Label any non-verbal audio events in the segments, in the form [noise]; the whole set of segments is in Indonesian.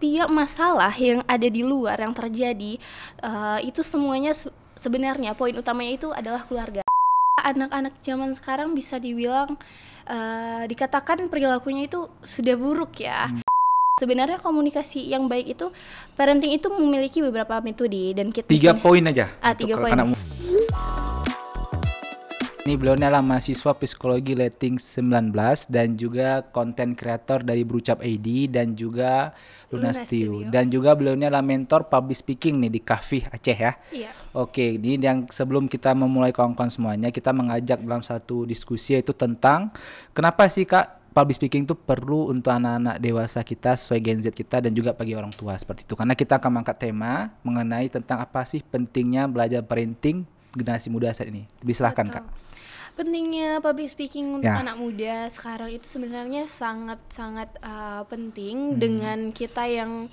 setiap masalah yang ada di luar yang terjadi uh, itu semuanya se sebenarnya poin utamanya itu adalah keluarga anak-anak zaman sekarang bisa dibilang uh, dikatakan perilakunya itu sudah buruk ya hmm. sebenarnya komunikasi yang baik itu parenting itu memiliki beberapa metode dan kita tiga poin aja ah tiga poin nih beliau ini adalah mahasiswa psikologi Letting 19 dan juga konten kreator dari Berucap ID dan juga Lunastiu Luna dan juga beliau ini adalah mentor public speaking nih di Kafih Aceh ya. Iya. Oke, ini yang sebelum kita memulai kongkong semuanya kita mengajak dalam satu diskusi yaitu tentang kenapa sih Kak public speaking itu perlu untuk anak-anak dewasa kita sesuai Gen Z kita dan juga bagi orang tua seperti itu. Karena kita akan mengangkat tema mengenai tentang apa sih pentingnya belajar parenting generasi muda saat ini. Diserahkan Kak pentingnya public speaking untuk ya. anak muda sekarang itu sebenarnya sangat sangat uh, eh, penting hmm. dengan kita yang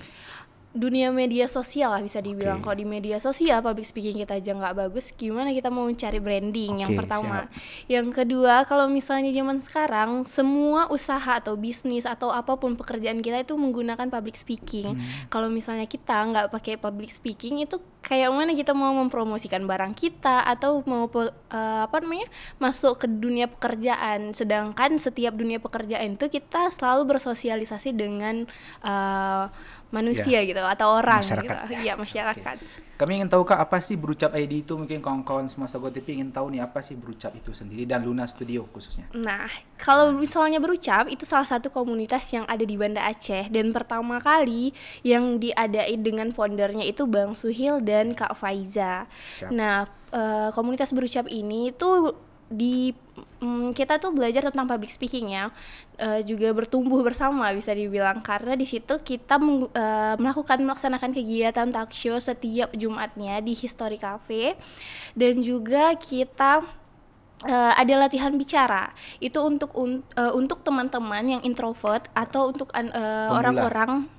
dunia media sosial lah bisa dibilang okay. kalau di media sosial public speaking kita aja nggak bagus gimana kita mau mencari branding okay, yang pertama siap. yang kedua kalau misalnya zaman sekarang semua usaha atau bisnis atau apapun pekerjaan kita itu menggunakan public speaking hmm. kalau misalnya kita nggak pakai public speaking itu kayak mana kita mau mempromosikan barang kita atau mau uh, apa namanya masuk ke dunia pekerjaan sedangkan setiap dunia pekerjaan itu kita selalu bersosialisasi dengan uh, manusia ya. gitu atau orang gitu. masyarakat. gitu. Iya, masyarakat. Okay. Kami ingin tahu Kak apa sih berucap ID itu mungkin kawan-kawan semua TV ingin tahu nih apa sih berucap itu sendiri dan Luna Studio khususnya. Nah, kalau misalnya berucap itu salah satu komunitas yang ada di Banda Aceh dan pertama kali yang diadai dengan foundernya itu Bang Suhil dan Kak Faiza. Siap. Nah, uh, komunitas berucap ini itu di mm, kita tuh belajar tentang public speaking ya uh, juga bertumbuh bersama bisa dibilang karena di situ kita meng, uh, eh, melakukan melaksanakan kegiatan talk show setiap Jumatnya di History Cafe dan juga kita Uh, ada latihan bicara itu untuk un, uh, untuk teman-teman yang introvert atau untuk orang-orang uh,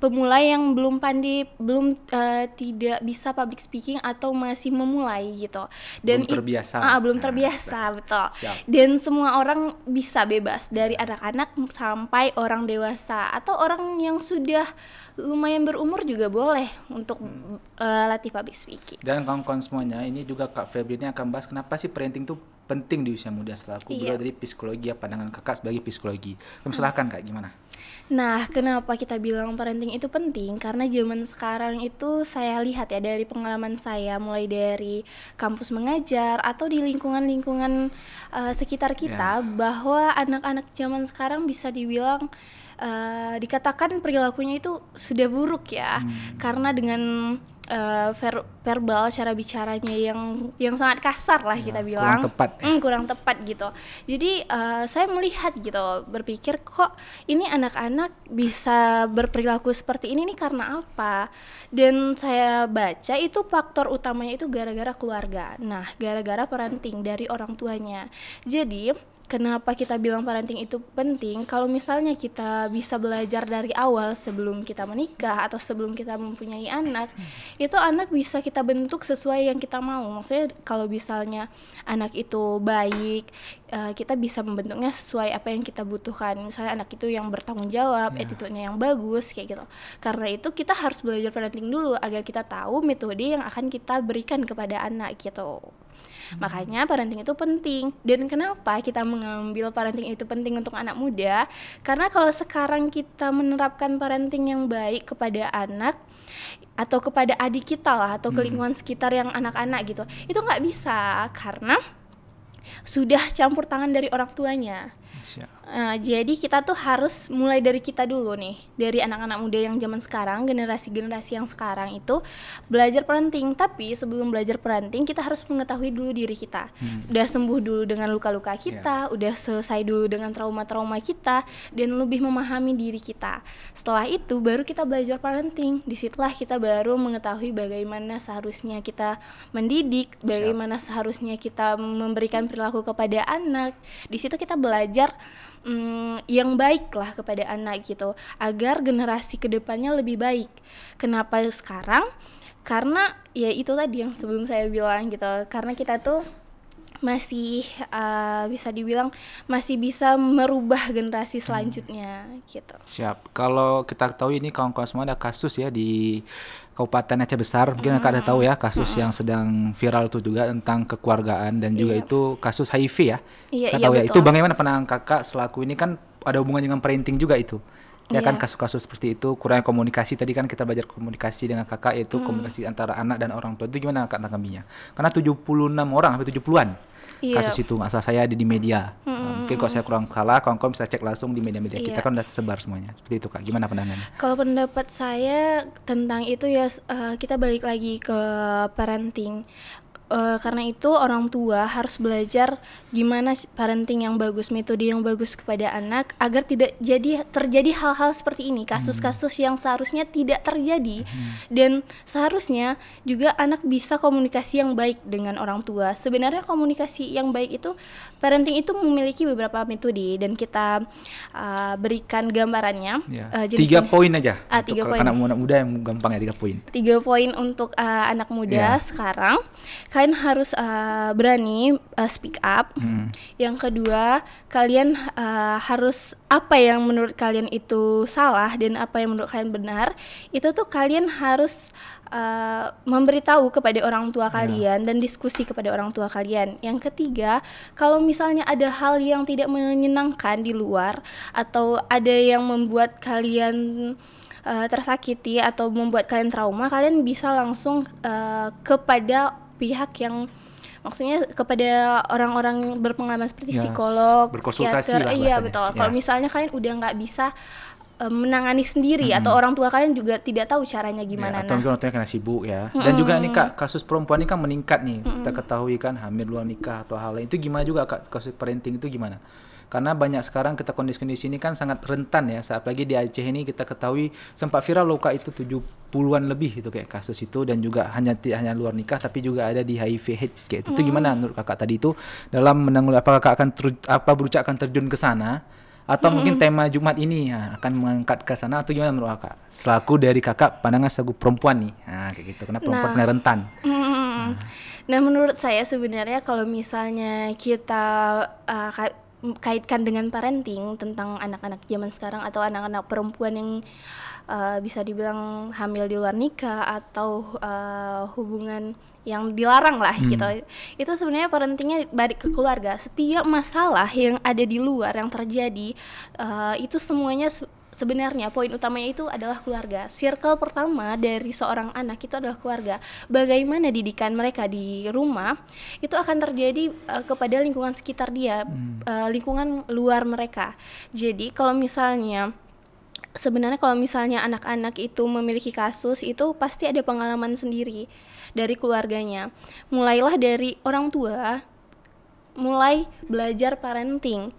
Pemula yang belum pandai, belum uh, tidak bisa public speaking atau masih memulai gitu. Dan belum terbiasa. It, uh, ah, belum nah, terbiasa, nah, betul. Siap. Dan semua orang bisa bebas dari anak-anak sampai orang dewasa atau orang yang sudah lumayan berumur juga boleh untuk hmm. uh, latih public speaking. Dan kawan-kawan semuanya, ini juga Kak Febri ini akan bahas kenapa sih parenting tuh penting di usia muda selaku iya. beliau dari psikologi ya pandangan kakak sebagai psikologi. Hmm. Silahkan hmm. kak gimana? Nah, kenapa kita bilang parenting itu penting? Karena zaman sekarang itu saya lihat ya dari pengalaman saya mulai dari kampus mengajar atau di lingkungan-lingkungan uh, sekitar kita yeah. bahwa anak-anak zaman sekarang bisa dibilang uh, dikatakan perilakunya itu sudah buruk ya hmm. karena dengan uh, ver verbal cara bicaranya yang yang sangat kasar lah ya, kita bilang kurang tepat mm, kurang tepat gitu jadi uh, saya melihat gitu berpikir kok ini anak-anak bisa berperilaku seperti ini nih karena apa dan saya baca itu faktor utamanya itu gara-gara keluarga nah gara-gara parenting dari orang tuanya jadi kenapa kita bilang parenting itu penting kalau misalnya kita bisa belajar dari awal sebelum kita menikah atau sebelum kita mempunyai anak itu anak bisa kita bentuk sesuai yang kita mau maksudnya kalau misalnya anak itu baik eh, kita bisa membentuknya sesuai apa yang kita butuhkan misalnya anak itu yang bertanggung jawab yeah. attitude yang bagus kayak gitu karena itu kita harus belajar parenting dulu agar kita tahu metode yang akan kita berikan kepada anak gitu Hmm. Makanya parenting itu penting. Dan kenapa kita mengambil parenting itu penting untuk anak muda? Karena kalau sekarang kita menerapkan parenting yang baik kepada anak atau kepada adik kita lah atau hmm. ke lingkungan sekitar yang anak-anak gitu, itu nggak bisa karena sudah campur tangan dari orang tuanya. Eh, jadi kita tuh harus mulai dari kita dulu nih, dari anak-anak muda yang zaman sekarang, generasi-generasi yang sekarang itu belajar parenting. Tapi sebelum belajar parenting, kita harus mengetahui dulu diri kita. Hmm. Udah sembuh dulu dengan luka-luka iya. kita, yeah. udah selesai dulu dengan trauma-trauma kita, dan lebih memahami diri kita. Setelah itu baru kita belajar parenting. Disitulah kita baru mengetahui bagaimana seharusnya kita mendidik, bagaimana seharusnya kita memberikan perilaku kepada anak. Di situ kita belajar um, yang baik lah kepada anak gitu agar generasi kedepannya lebih baik kenapa sekarang karena ya itu tadi yang sebelum saya bilang gitu karena kita tuh masih uh, bisa dibilang masih bisa merubah generasi hmm. selanjutnya hmm. gitu. Siap. Kalau kita ketahui ini kawan-kawan semua ada kasus ya di Kabupaten Aceh Besar mungkin hmm. ada tahu ya kasus hmm. yang sedang viral itu juga tentang kekeluargaan dan juga iya. itu kasus HIV ya. Iya, iya tahu betul. ya. Itu bagaimana penanganan kakak selaku ini kan ada hubungan dengan printing juga itu ya yeah. kan iya. kasus-kasus seperti itu kurangnya komunikasi tadi kan kita belajar komunikasi dengan kakak yaitu hmm. komunikasi antara anak dan orang tua itu gimana kakak tanggapinya karena 76 orang sampai 70-an yeah. kasus itu nggak saya ada di media hmm. Nah, hmm, mungkin kalau hmm. saya kurang salah kawan-kawan bisa cek langsung di media-media yeah. kita iya. kan udah sebar semuanya seperti itu kak gimana pandangannya kalau pendapat saya tentang itu ya uh, kita balik lagi ke parenting uh, karena itu orang tua harus belajar gimana parenting yang bagus, metode yang bagus kepada anak agar tidak jadi terjadi hal-hal seperti ini, kasus-kasus yang seharusnya tidak terjadi mm-hmm. dan seharusnya juga anak bisa komunikasi yang baik dengan orang tua. Sebenarnya komunikasi yang baik itu parenting itu memiliki beberapa metode dan kita uh, berikan gambarannya. Ya. Uh, tiga poin aja. Ah, tiga poin. Anak, muda yang gampang ya tiga poin. Tiga poin untuk uh, anak muda ya. sekarang kalian harus uh, berani uh, speak up. Hmm. Yang kedua, kalian uh, harus apa yang menurut kalian itu salah dan apa yang menurut kalian benar, itu tuh kalian harus uh, memberitahu kepada orang tua ya. kalian yeah. dan diskusi kepada orang tua kalian. Yang ketiga, kalau misalnya ada hal yang tidak menyenangkan di luar atau ada yang membuat kalian uh, tersakiti atau membuat kalian trauma, kalian bisa langsung uh, kepada pihak yang maksudnya kepada orang-orang berpengalaman seperti ya, psikolog, psikiater, eh, iya betul. Ya. Kalau misalnya kalian udah nggak bisa eh, menangani sendiri hmm. atau orang tua kalian juga tidak tahu caranya ya, gimana. Ya, atau nah. mungkin orang tuanya kena sibuk ya. Hmm. Dan juga nih kak kasus perempuan ini kan meningkat nih. Hmm. Kita ketahui kan hamil luar nikah atau hal lain itu gimana juga kak kasus parenting itu gimana? Karena banyak sekarang kita kondisi-kondisi ini kan sangat rentan ya. saat lagi di Aceh ini kita ketahui sempat viral luka itu tujuh puluhan lebih itu kayak kasus itu dan juga hanya hanya luar nikah tapi juga ada di HIV AIDS kayak itu. Hmm. gimana menurut Kakak tadi itu dalam menanggulangi apa Kakak akan ter, apa berucap akan terjun ke sana? atau mm -hmm. mungkin tema Jumat ini ya, akan mengangkat ke sana atau gimana menurut kakak? Selaku dari kakak pandangan sebagai perempuan nih, nah, kayak gitu, karena perempuan nah, rentan. Mm -hmm. nah. nah menurut saya sebenarnya kalau misalnya kita uh, kaitkan dengan parenting tentang anak-anak zaman sekarang atau anak-anak perempuan yang uh, bisa dibilang hamil di luar nikah atau uh, hubungan yang dilarang lah hmm. gitu itu sebenarnya parentingnya balik ke keluarga setiap masalah yang ada di luar yang terjadi uh, itu semuanya sebenarnya poin utamanya itu adalah keluarga. Circle pertama dari seorang anak itu adalah keluarga. Bagaimana didikan mereka di rumah itu akan terjadi uh, kepada lingkungan sekitar dia, hmm. uh, lingkungan luar mereka. Jadi kalau misalnya sebenarnya kalau misalnya anak-anak itu memiliki kasus itu pasti ada pengalaman sendiri dari keluarganya. Mulailah dari orang tua mulai belajar parenting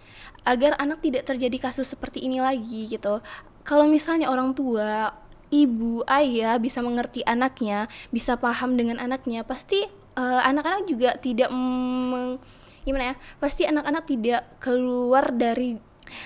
agar anak tidak terjadi kasus seperti ini lagi gitu. Kalau misalnya orang tua, ibu, ayah bisa mengerti anaknya, bisa paham dengan anaknya, pasti eh, anak-anak uh, juga tidak meng, gimana ya? Pasti anak-anak tidak keluar dari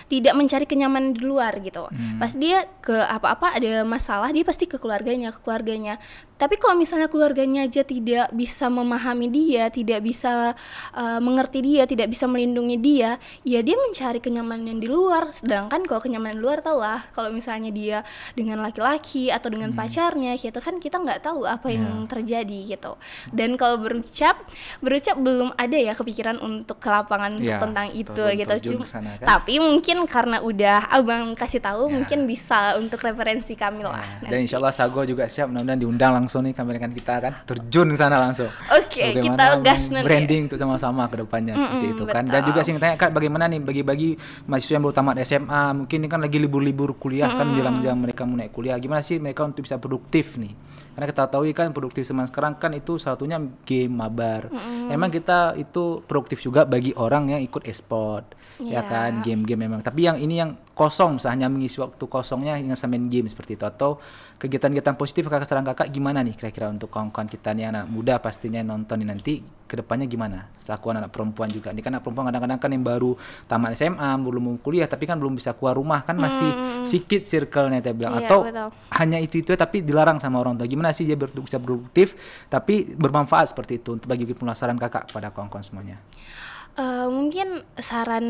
tidak mencari kenyamanan di luar gitu. Hmm. Pas dia ke apa-apa ada masalah, dia pasti ke keluarganya, ke keluarganya tapi kalau misalnya keluarganya aja tidak bisa memahami dia, tidak bisa uh, mengerti dia, tidak bisa melindungi dia, ya dia mencari kenyamanan yang di luar. Sedangkan kalau kenyamanan luar tau lah, kalau misalnya dia dengan laki-laki atau dengan hmm. pacarnya gitu kan kita nggak tahu apa yeah. yang ya. terjadi gitu. Dan kalau berucap, berucap belum ada ya kepikiran untuk ke lapangan yeah, tentang itu gitu. Cuma, kan? Tapi mungkin karena udah abang kasih tahu, yeah. mungkin bisa untuk referensi kami lah. Ya. Dan Insyaallah Sago juga siap, mudah-mudahan diundang langsung langsung nih kameramen kita kan terjun ke sana langsung. Oke okay, kita gas nanti. Ya. branding itu sama-sama ke depannya mm -mm, seperti itu betul. kan. Dan juga sih tanya Kak bagaimana nih bagi-bagi mahasiswa yang baru tamat SMA, mungkin ini kan lagi libur-libur kuliah mm -hmm. kan menjelang jam mereka mau naik kuliah. Gimana sih mereka untuk bisa produktif nih? Karena kita tahu ya kan produktif zaman sekarang kan itu satunya game mabar. Mm -hmm. Emang kita itu produktif juga bagi orang yang ikut e-sport yeah. ya iya. kan game-game memang. Tapi yang ini yang kosong misalnya mengisi waktu kosongnya dengan main game seperti itu atau kegiatan-kegiatan positif kakak serang kakak gimana nih kira-kira untuk kawan-kawan kita nih anak muda pastinya non nonton nonton ini nanti kedepannya gimana selaku anak, anak perempuan juga ini kan anak perempuan kadang-kadang kan yang baru tamat SMA belum mau kuliah tapi kan belum bisa keluar rumah kan masih hmm. hmm, hmm. sedikit circle-nya bilang iya, atau betul. hanya itu itu tapi dilarang sama orang tua gimana sih dia ber bisa produktif tapi bermanfaat seperti itu untuk bagi penasaran kakak pada kawan-kawan semuanya Uh, mungkin saran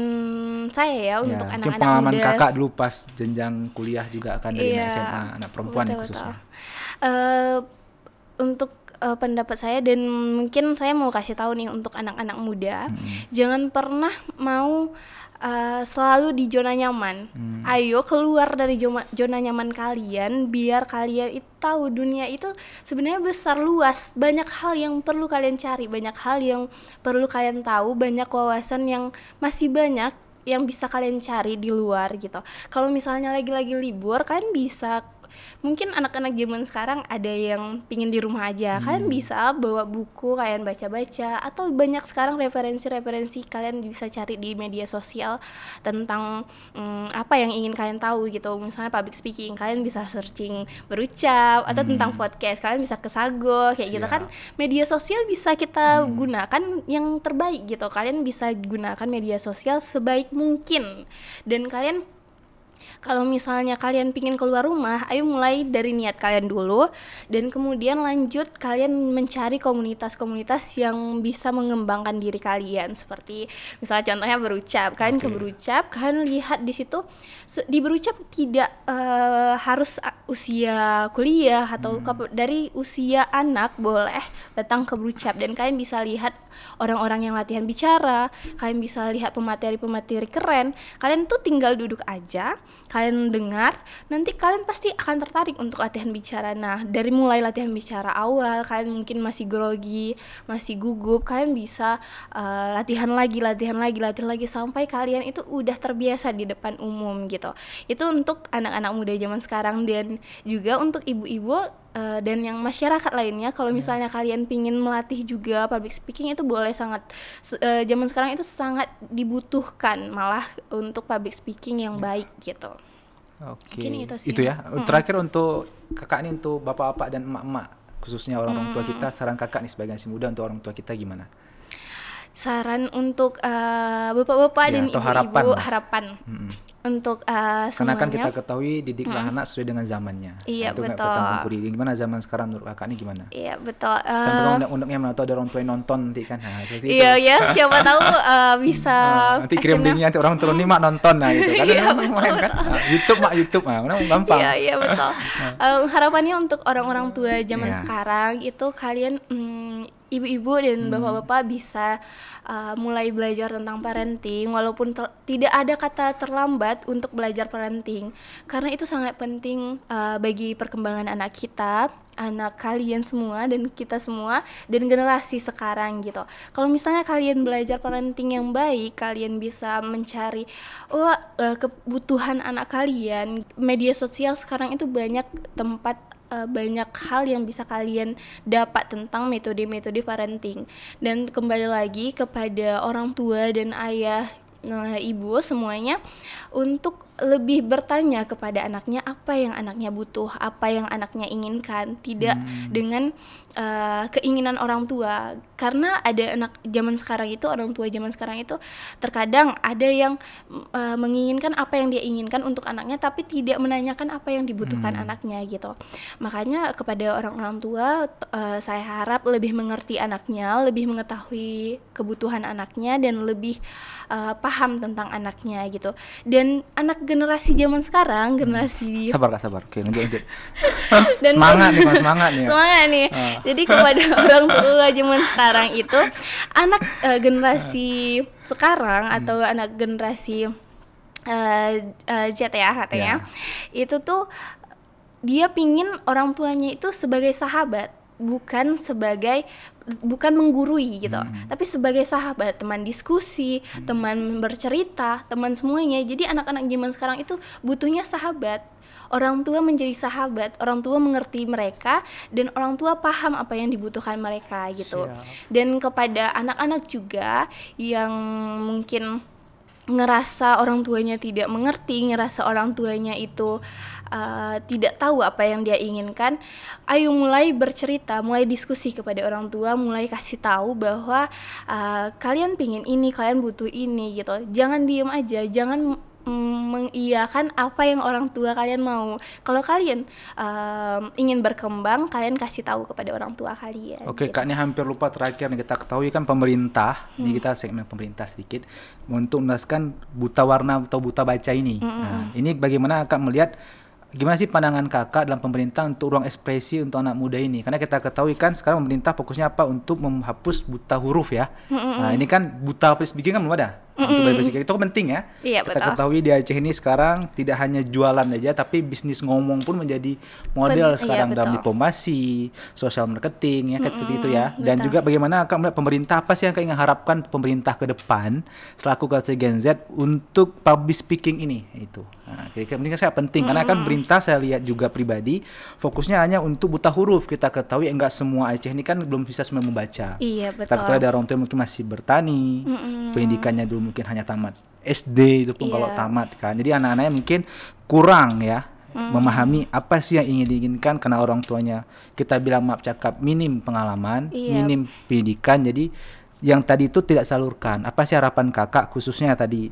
saya ya, ya untuk anak-anak muda. pengalaman kakak dulu pas jenjang kuliah juga akan dari iya, SMA anak perempuan betul, khususnya. Uh, untuk uh, pendapat saya dan mungkin saya mau kasih tahu nih untuk anak-anak muda, hmm. jangan pernah mau uh, selalu di zona nyaman. Hmm. Ayo keluar dari zona, zona nyaman kalian biar kalian itu tahu dunia itu sebenarnya besar luas, banyak hal yang perlu kalian cari, banyak hal yang perlu kalian tahu, banyak wawasan yang masih banyak yang bisa kalian cari di luar gitu. Kalau misalnya lagi-lagi libur, kalian bisa mungkin anak-anak zaman sekarang ada yang pingin di rumah aja hmm. kalian bisa bawa buku kalian baca-baca atau banyak sekarang referensi-referensi kalian bisa cari di media sosial tentang hmm, apa yang ingin kalian tahu gitu misalnya public speaking kalian bisa searching berucap atau hmm. tentang podcast kalian bisa ke sago kayak Siap. gitu kan media sosial bisa kita hmm. gunakan yang terbaik gitu kalian bisa gunakan media sosial sebaik mungkin dan kalian kalau misalnya kalian pingin keluar rumah ayo mulai dari niat kalian dulu dan kemudian lanjut kalian mencari komunitas-komunitas yang bisa mengembangkan diri kalian seperti misalnya contohnya berucap kalian okay. ke kalian lihat di situ di berucap tidak uh, harus usia kuliah atau hmm. dari usia anak boleh datang ke berucap dan kalian bisa lihat orang-orang yang latihan bicara kalian bisa lihat pemateri-pemateri keren kalian tuh tinggal duduk aja kalian dengar, nanti kalian pasti akan tertarik untuk latihan bicara. Nah, dari mulai latihan bicara awal, kalian mungkin masih grogi, masih gugup, kalian bisa uh, latihan lagi, latihan lagi, latihan lagi sampai kalian itu udah terbiasa di depan umum gitu. Itu untuk anak-anak muda zaman sekarang dan juga untuk ibu-ibu Eh, dan yang masyarakat lainnya kalau iya. misalnya yeah. kalian pingin melatih juga public speaking itu boleh sangat uh, zaman sekarang itu sangat dibutuhkan malah untuk public speaking yang yeah. baik gitu. Oke. Okay. Itu, itu ya. hmm. Terakhir untuk kakak ini untuk bapak-bapak dan emak-emak khususnya orang-orang hmm. tua kita saran kakak nih sebagai si muda untuk orang tua kita gimana? Saran untuk bapak eh, bapak-bapak ya, dan iya, ibu-ibu harapan. harapan. -hmm untuk uh, eh, semuanya. Karena kan kita ketahui didik mm. anak sesuai dengan zamannya. Nah, iya nah, itu betul. Tentang Gimana zaman sekarang menurut kakak ini gimana? Iya betul. Uh, Sampai undang-undangnya mana tahu ada orang tua yang nonton nanti kan. Nah, iya itu. ya siapa tahu uh, bisa. Uh, [laughs] nanti kirim linknya nanti orang tua nih ini mak nonton nah gitu. Karena iya, betul, main kan. Nah, YouTube mak YouTube mak, nah, gampang. Iya iya betul. [laughs] Nah. harapannya untuk orang-orang tua zaman yeah. sekarang itu kalian mm, ibu-ibu dan hmm. bapak-bapak hmm. bisa uh, mulai belajar tentang parenting walaupun tidak ada kata terlambat untuk belajar parenting karena itu sangat penting uh, bagi perkembangan anak kita anak kalian semua dan kita semua dan generasi sekarang gitu. Kalau misalnya kalian belajar parenting yang baik, kalian bisa mencari oh, uh, kebutuhan anak kalian. Media sosial sekarang itu banyak tempat uh, banyak hal yang bisa kalian dapat tentang metode-metode parenting dan kembali lagi kepada orang tua dan ayah nah, ibu semuanya untuk lebih bertanya kepada anaknya apa yang anaknya butuh, apa yang anaknya inginkan, tidak hmm. dengan uh, keinginan orang tua. Karena ada anak zaman sekarang itu, orang tua zaman sekarang itu terkadang ada yang uh, menginginkan apa yang dia inginkan untuk anaknya tapi tidak menanyakan apa yang dibutuhkan hmm. anaknya gitu. Makanya kepada orang-orang tua uh, saya harap lebih mengerti anaknya, lebih mengetahui kebutuhan anaknya dan lebih uh, paham tentang anaknya gitu. Dan anak generasi zaman sekarang hmm. generasi sabar kak sabar oke lanjut lanjut [laughs] dan [laughs] semangat nih semangat nih semangat nih uh. [laughs] jadi kepada orang tua zaman sekarang itu anak uh, generasi sekarang hmm. atau anak generasi uh, uh, ya katanya yeah. itu tuh dia pingin orang tuanya itu sebagai sahabat bukan sebagai bukan menggurui gitu, hmm. tapi sebagai sahabat, teman diskusi, hmm. teman bercerita, teman semuanya. Jadi anak-anak zaman sekarang itu butuhnya sahabat. Orang tua menjadi sahabat, orang tua mengerti mereka dan orang tua paham apa yang dibutuhkan mereka gitu. Siap. Dan kepada anak-anak juga yang mungkin ngerasa orang tuanya tidak mengerti, ngerasa orang tuanya itu uh, tidak tahu apa yang dia inginkan, ayo mulai bercerita, mulai diskusi kepada orang tua, mulai kasih tahu bahwa uh, kalian pingin ini, kalian butuh ini gitu. Jangan diem aja, jangan mengiyakan apa yang orang tua kalian mau. Kalau kalian um, ingin berkembang, kalian kasih tahu kepada orang tua kalian. Oke, gitu. Kak, ini hampir lupa terakhir nih kita ketahui kan pemerintah, hmm. ini kita segmen pemerintah sedikit untuk menjelaskan buta warna atau buta baca ini. Hmm. Nah, ini bagaimana Kak melihat Gimana sih pandangan kakak dalam pemerintah untuk ruang ekspresi untuk anak muda ini? Karena kita ketahui kan sekarang pemerintah fokusnya apa untuk menghapus buta huruf ya. Mm -hmm. Nah ini kan buta public speaking kan belum ada. Mm-hmm. Untuk basic itu penting ya. Iya, Kita betul. ketahui di Aceh ini sekarang tidak hanya jualan aja, tapi bisnis ngomong pun menjadi model Pen- iya, sekarang iya, dalam diplomasi, sosial marketing ya, mm-hmm, seperti itu ya. Dan betul. juga bagaimana akan melihat pemerintah apa sih yang ingin harapkan pemerintah ke depan selaku generasi Gen Z untuk public speaking ini itu. Nah, kira-kira penting saya penting mm-hmm. karena kan pemerintah saya lihat juga pribadi fokusnya hanya untuk buta huruf. Kita ketahui enggak semua Aceh ini kan belum bisa semua membaca. Iya betul. Kita ada orang tua mungkin masih bertani, mm-hmm. pendidikannya dulu mungkin hanya tamat SD itu pun yeah. kalau iya. tamat kan jadi anak-anaknya mungkin kurang ya mm. memahami apa sih yang ingin diinginkan karena orang tuanya kita bilang maaf cakap minim pengalaman yeah. minim pendidikan jadi yang tadi itu tidak salurkan apa sih harapan kakak khususnya tadi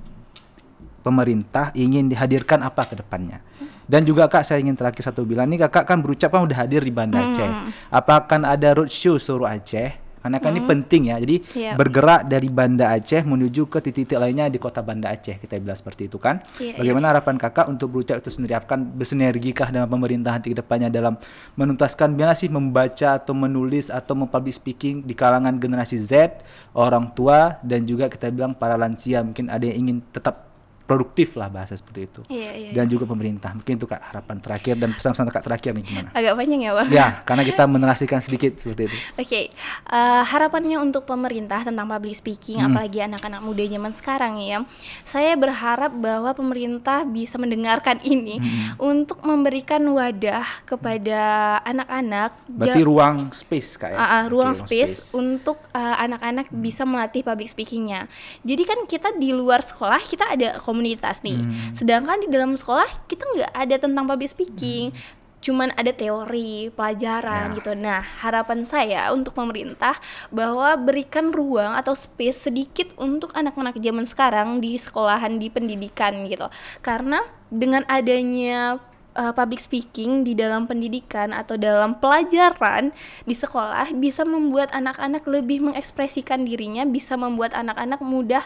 pemerintah ingin dihadirkan apa ke depannya dan juga kak saya ingin terakhir satu bilang nih kakak kan berucap kan udah hadir di Banda hmm. Aceh mm. apakah ada roadshow seluruh Aceh karena kan hmm. ini penting ya. Jadi yeah. bergerak dari Banda Aceh menuju ke titik-titik lainnya di kota Banda Aceh. Kita bilang seperti itu kan. Yeah, iya. Bagaimana yeah. harapan kakak untuk berucap itu sendiri? Akan bersinergikah dengan pemerintahan ke depannya dalam menuntaskan biarlah sih membaca atau menulis atau mempublic speaking di kalangan generasi Z, orang tua dan juga kita bilang para lansia mungkin ada yang ingin tetap produktif lah bahasa seperti itu. Iya, iya, iya, dan juga pemerintah. Mungkin itu Kak harapan terakhir dan pesan-pesan Kak terakhir nih gimana? Agak panjang ya, Bang. Ya, karena kita menerasikan sedikit seperti itu. Oke. Okay. Uh, eh, harapannya untuk pemerintah tentang public speaking hmm. apalagi anak-anak muda zaman sekarang ya. Saya berharap bahwa pemerintah bisa mendengarkan ini hmm. untuk memberikan wadah kepada anak-anak. Berarti ruang space Kak ya. Uh, uh, ruang okay, space, space untuk eh, anak-anak uh, hmm. bisa melatih public speakingnya. Jadi kan kita di luar sekolah kita ada komunitas nih. Hmm. Sedangkan di dalam sekolah kita nggak ada tentang public speaking. Hmm cuman ada teori pelajaran ya. gitu. Nah, harapan saya untuk pemerintah bahwa berikan ruang atau space sedikit untuk anak-anak zaman sekarang di sekolahan di pendidikan gitu. Karena dengan adanya uh, public speaking di dalam pendidikan atau dalam pelajaran di sekolah bisa membuat anak-anak lebih mengekspresikan dirinya, bisa membuat anak-anak mudah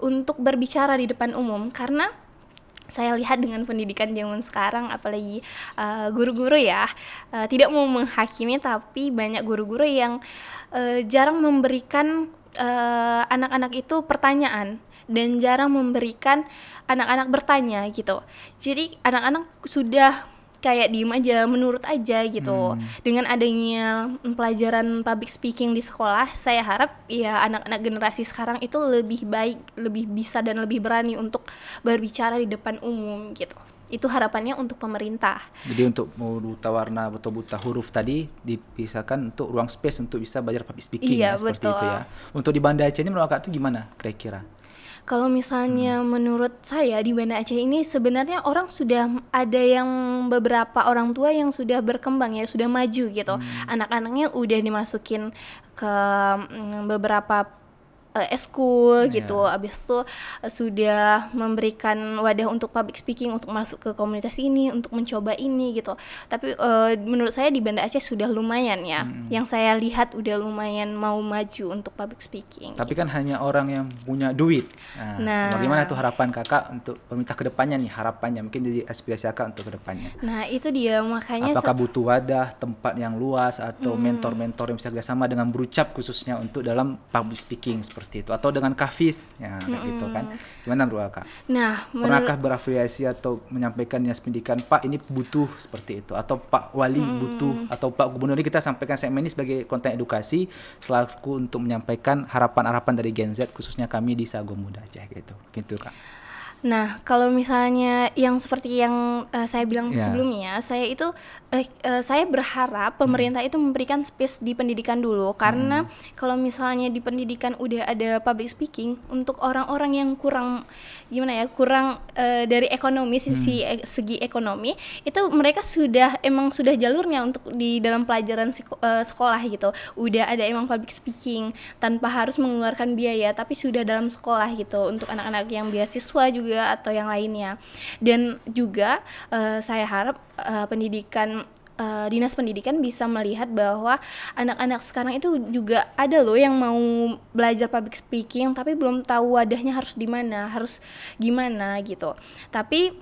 untuk berbicara di depan umum karena saya lihat dengan pendidikan zaman sekarang apalagi eh, guru-guru uh, ya uh, tidak mau menghakimi tapi banyak guru-guru yang uh, jarang memberikan anak-anak uh, anak -anak itu pertanyaan dan jarang memberikan anak-anak bertanya gitu. Jadi anak-anak sudah kayak diem aja menurut aja gitu hmm. dengan adanya pelajaran public speaking di sekolah saya harap ya anak-anak generasi sekarang itu lebih baik lebih bisa dan lebih berani untuk berbicara di depan umum gitu itu harapannya untuk pemerintah. Jadi untuk buta warna atau buta huruf tadi dipisahkan untuk ruang space untuk bisa belajar public speaking iya, ya, seperti betul. itu ya. Untuk di Banda Aceh ini menurut Kak itu gimana kira-kira? Kalau misalnya hmm. menurut saya di Banda Aceh ini sebenarnya orang sudah ada yang beberapa orang tua yang sudah berkembang ya, sudah maju gitu. Hmm. Anak-anaknya udah dimasukin ke mm, beberapa uh, eskul yeah. gitu abis itu uh, sudah memberikan wadah untuk public speaking untuk masuk ke komunitas ini untuk mencoba ini gitu tapi uh, menurut saya di Banda Aceh sudah lumayan ya hmm. yang saya lihat udah lumayan mau maju untuk public speaking tapi gitu. kan hanya orang yang punya duit nah, nah bagaimana tuh harapan kakak untuk pemerintah kedepannya nih harapannya mungkin jadi aspirasi kakak untuk kedepannya nah itu dia makanya apakah butuh wadah tempat yang luas atau hmm. mentor-mentor hmm. yang bisa kerjasama dengan berucap khususnya untuk dalam public speaking seperti seperti itu atau dengan kafis ya mm -hmm. gitu kan gimana bro kak? Nah pernahkah berafiliasi atau menyampaikan yang pendidikan Pak ini butuh seperti itu atau Pak Wali mm. butuh atau Pak Gubernur ini kita sampaikan segmen ini sebagai konten edukasi selaku untuk menyampaikan harapan-harapan dari Gen Z khususnya kami di Sago Muda Aceh gitu gitu kak. Nah, kalau misalnya yang seperti yang uh, saya bilang yeah. sebelumnya, saya itu Eh, eh, saya berharap hmm. pemerintah hmm. itu memberikan space di pendidikan dulu karena hmm. kalau misalnya di pendidikan udah ada public speaking untuk orang-orang yang kurang gimana ya kurang eh, dari ekonomi sisi hmm. E, segi ekonomi itu mereka sudah emang sudah jalurnya untuk di dalam pelajaran siko, eh, sekolah gitu udah ada emang public speaking tanpa harus mengeluarkan biaya tapi sudah dalam sekolah gitu untuk anak-anak yang beasiswa juga atau yang lainnya dan juga eh, saya harap Uh, pendidikan uh, dinas pendidikan bisa melihat bahwa anak-anak sekarang itu juga ada loh yang mau belajar public speaking tapi belum tahu wadahnya harus di mana harus gimana gitu tapi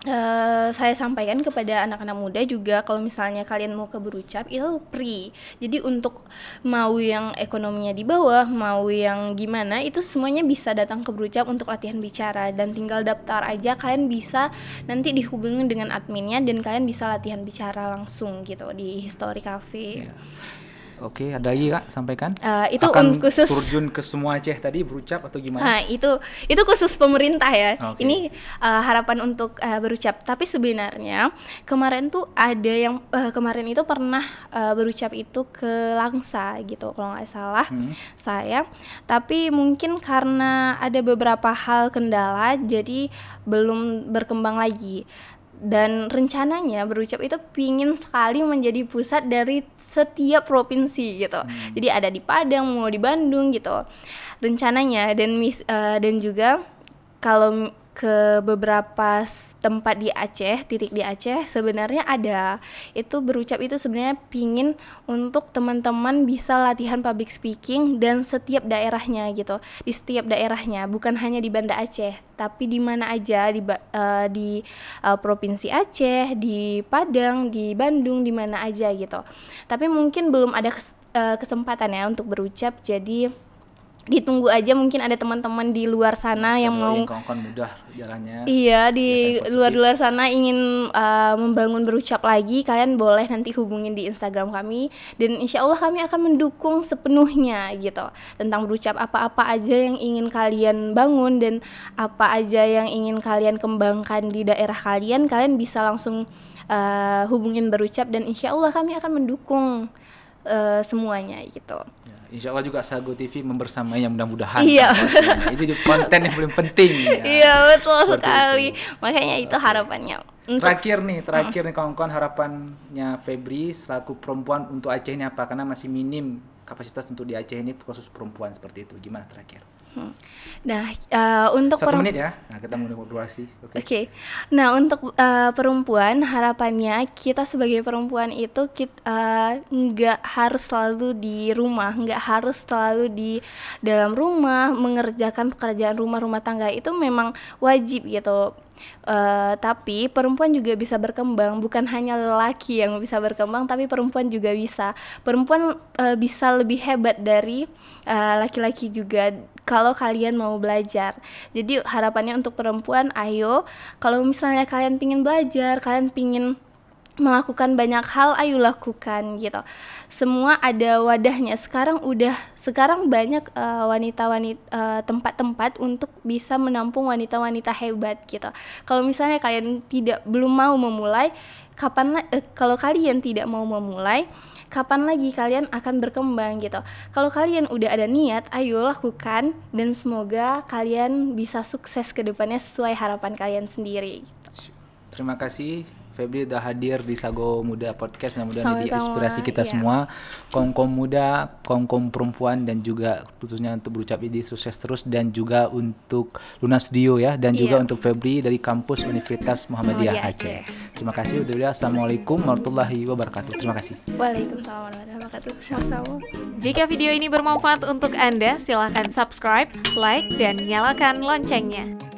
Uh, saya sampaikan kepada anak-anak muda juga kalau misalnya kalian mau keberucap itu pri jadi untuk mau yang ekonominya di bawah mau yang gimana itu semuanya bisa datang keberucap untuk latihan bicara dan tinggal daftar aja kalian bisa nanti dihubungin dengan adminnya dan kalian bisa latihan bicara langsung gitu di history cafe yeah. Oke, ada lagi kak sampaikan. Uh, itu Akan um, khusus turjun ke semua Aceh tadi berucap atau gimana? Nah, itu itu khusus pemerintah ya. Okay. Ini uh, harapan untuk uh, berucap. Tapi sebenarnya kemarin tuh ada yang uh, kemarin itu pernah uh, berucap itu ke Langsa gitu kalau nggak salah hmm. saya. Tapi mungkin karena ada beberapa hal kendala jadi belum berkembang lagi dan rencananya berucap itu pingin sekali menjadi pusat dari setiap provinsi gitu hmm. jadi ada di Padang mau di Bandung gitu rencananya dan mis uh, dan juga kalau ke beberapa tempat di Aceh, titik di Aceh sebenarnya ada. Itu berucap itu sebenarnya pingin untuk teman-teman bisa latihan public speaking dan setiap daerahnya gitu. Di setiap daerahnya, bukan hanya di Banda Aceh, tapi di mana aja di uh, di uh, provinsi Aceh, di Padang, di Bandung, di mana aja gitu. Tapi mungkin belum ada kes, uh, kesempatan ya untuk berucap. Jadi ditunggu aja mungkin ada teman-teman di luar sana iya, yang mau kongkon mudah jalannya iya di luar luar sana ingin uh, membangun berucap lagi kalian boleh nanti hubungin di Instagram kami dan insya Allah kami akan mendukung sepenuhnya gitu tentang berucap apa-apa aja yang ingin kalian bangun dan apa aja yang ingin kalian kembangkan di daerah kalian kalian bisa langsung uh, hubungin berucap dan insya Allah kami akan mendukung uh, semuanya gitu. Ya, insya Allah juga Sago TV membersamai yang mudah-mudahan. Iya. itu juga konten yang paling penting. Ya. Iya betul Seperti sekali. Itu. Makanya itu harapannya. Untuk... Terakhir nih, terakhir nih kawan-kawan harapannya Febri selaku perempuan untuk Aceh ini apa? Karena masih minim kapasitas untuk di Aceh ini khusus perempuan seperti itu. Gimana terakhir? Nah, uh, untuk satu menit ya. Nah, kita mau durasi. Oke. Okay. Okay. Nah, untuk uh, perempuan harapannya kita sebagai perempuan itu kita eh, nggak uh, harus selalu di rumah, nggak harus selalu di dalam rumah mengerjakan pekerjaan rumah rumah tangga itu memang wajib gitu. Uh, tapi perempuan juga bisa berkembang, bukan hanya lelaki yang bisa berkembang, tapi perempuan juga bisa. Perempuan uh, bisa lebih hebat dari laki-laki uh, juga kalau kalian mau belajar. Jadi harapannya untuk perempuan, ayo kalau misalnya kalian pingin belajar, kalian pingin melakukan banyak hal ayo lakukan gitu semua ada wadahnya sekarang udah sekarang banyak uh, eh, wanita wanita uh, eh, tempat-tempat untuk bisa menampung wanita-wanita hebat gitu kalau misalnya kalian tidak belum mau memulai kapan uh, kalau kalian tidak mau memulai kapan lagi kalian akan berkembang gitu. Kalau kalian udah ada niat, ayo lakukan dan semoga kalian bisa sukses ke depannya sesuai harapan kalian sendiri. Gitu. Terima kasih Febri udah hadir di Sago Muda Podcast. Mudah-mudahan jadi inspirasi kita iya. semua. kongkong muda, kongkong perempuan dan juga khususnya untuk berucap ini sukses terus dan juga untuk Lunas Dio ya dan iya. juga untuk Febri dari kampus Universitas Muhammadiyah Aceh. Terima kasih udah Assalamualaikum warahmatullahi wabarakatuh. Terima kasih. Waalaikumsalam warahmatullahi wabarakatuh. Jika video ini bermanfaat untuk Anda, silahkan subscribe, like, dan nyalakan loncengnya.